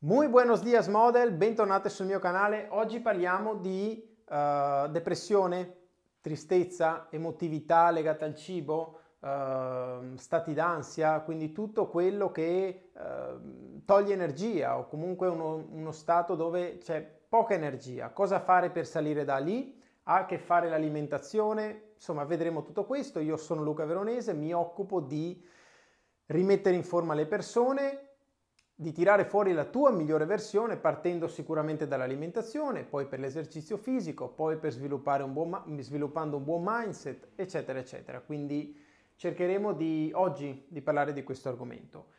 Muy buenos dias model, bentornate sul mio canale. Oggi parliamo di uh, depressione, tristezza, emotività legata al cibo, uh, stati d'ansia, quindi tutto quello che uh, toglie energia o comunque uno, uno stato dove c'è poca energia. Cosa fare per salire da lì? Ha a che fare l'alimentazione? Insomma, vedremo tutto questo. Io sono Luca Veronese, mi occupo di rimettere in forma le persone di tirare fuori la tua migliore versione partendo sicuramente dall'alimentazione, poi per l'esercizio fisico, poi per sviluppare un buon, sviluppando un buon mindset, eccetera, eccetera. Quindi cercheremo di, oggi di parlare di questo argomento.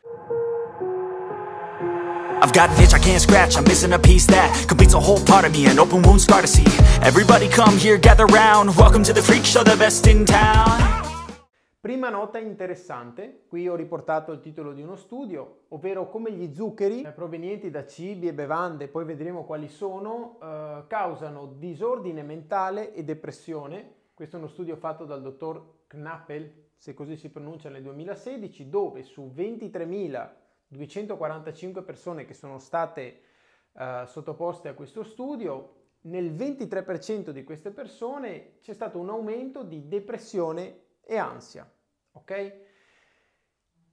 I've got an itch I can't scratch, I'm missing a piece that completes a whole part of me, an open wound scar to see. Everybody come here, gather round, welcome to the freak show, the best in town. Prima nota interessante, qui ho riportato il titolo di uno studio, ovvero come gli zuccheri eh, provenienti da cibi e bevande, poi vedremo quali sono, eh, causano disordine mentale e depressione. Questo è uno studio fatto dal dottor Knappel, se così si pronuncia, nel 2016, dove su 23.245 persone che sono state eh, sottoposte a questo studio, nel 23% di queste persone c'è stato un aumento di depressione e ansia, ok?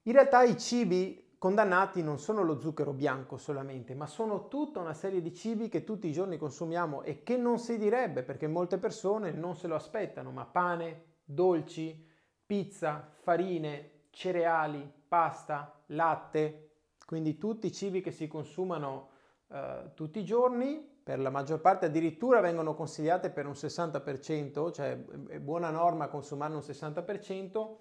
In realtà i cibi condannati non sono lo zucchero bianco solamente, ma sono tutta una serie di cibi che tutti i giorni consumiamo e che non si direbbe perché molte persone non se lo aspettano, ma pane, dolci, pizza, farine, cereali, pasta, latte, quindi tutti i cibi che si consumano eh, tutti i giorni, per la maggior parte addirittura vengono consigliate per un 60%, cioè è buona norma consumare un 60%,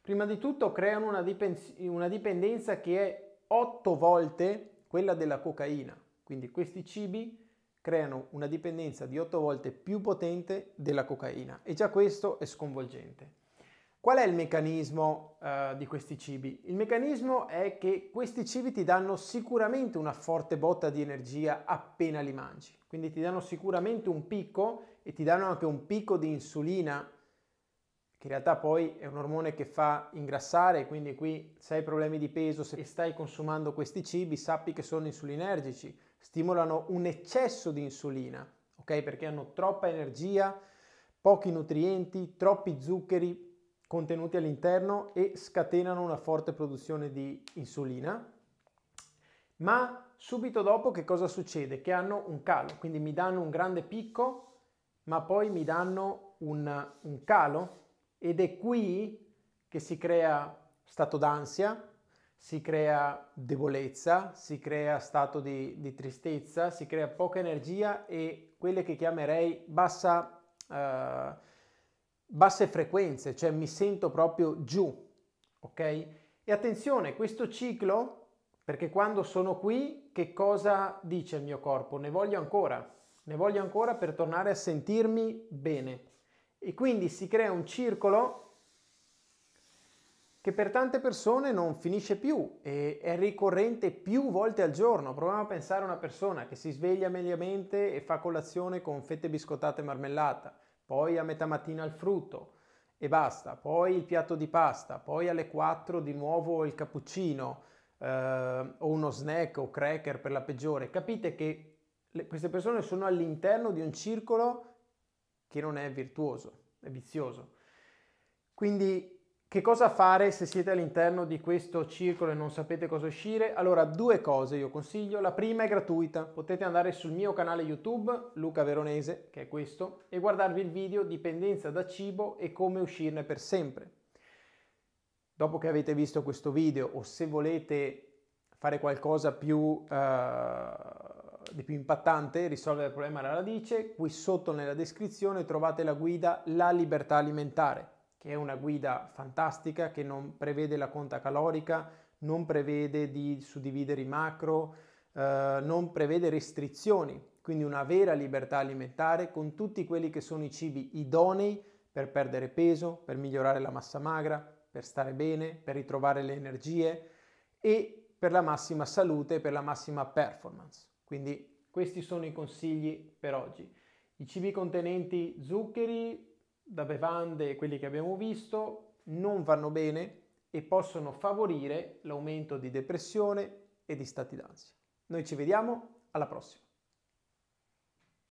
prima di tutto creano una, dipen- una dipendenza che è 8 volte quella della cocaina. Quindi questi cibi creano una dipendenza di 8 volte più potente della cocaina e già questo è sconvolgente. Qual è il meccanismo eh, di questi cibi? Il meccanismo è che questi cibi ti danno sicuramente una forte botta di energia appena li mangi, quindi ti danno sicuramente un picco e ti danno anche un picco di insulina, che in realtà poi è un ormone che fa ingrassare, quindi qui se hai problemi di peso e stai consumando questi cibi sappi che sono insulinergici, stimolano un eccesso di insulina, ok? Perché hanno troppa energia, pochi nutrienti, troppi zuccheri, contenuti all'interno e scatenano una forte produzione di insulina, ma subito dopo che cosa succede? Che hanno un calo, quindi mi danno un grande picco, ma poi mi danno un, un calo ed è qui che si crea stato d'ansia, si crea debolezza, si crea stato di, di, tristezza, si crea poca energia e quelle che chiamerei bassa, eh, basse frequenze, cioè mi sento proprio giù, ok? E attenzione, questo ciclo, perché quando sono qui, che cosa dice il mio corpo? Ne voglio ancora, ne voglio ancora per tornare a sentirmi bene. E quindi si crea un circolo che per tante persone non finisce più e è ricorrente più volte al giorno. Proviamo a pensare a una persona che si sveglia mediamente e fa colazione con fette biscottate e marmellata poi a metà mattina il frutto e basta, poi il piatto di pasta, poi alle 4 di nuovo il cappuccino eh, o uno snack o cracker per la peggiore. Capite che le, queste persone sono all'interno di un circolo che non è virtuoso, è vizioso. Quindi che cosa fare se siete all'interno di questo circolo e non sapete cosa uscire? Allora, due cose io consiglio. La prima è gratuita. Potete andare sul mio canale YouTube, Luca Veronese, che è questo, e guardarvi il video Dipendenza da cibo e come uscirne per sempre. Dopo che avete visto questo video o se volete fare qualcosa più, uh, di più impattante, risolvere il problema alla radice, qui sotto nella descrizione trovate la guida La libertà alimentare che è una guida fantastica che non prevede la conta calorica, non prevede di suddividere i macro, eh, non prevede restrizioni, quindi una vera libertà alimentare con tutti quelli che sono i cibi idonei per perdere peso, per migliorare la massa magra, per stare bene, per ritrovare le energie e per la massima salute e per la massima performance. Quindi questi sono i consigli per oggi. I cibi contenenti zuccheri da bevande, quelli che abbiamo visto, non vanno bene e possono favorire l'aumento di depressione e di stati d'ansia. Noi ci vediamo alla prossima.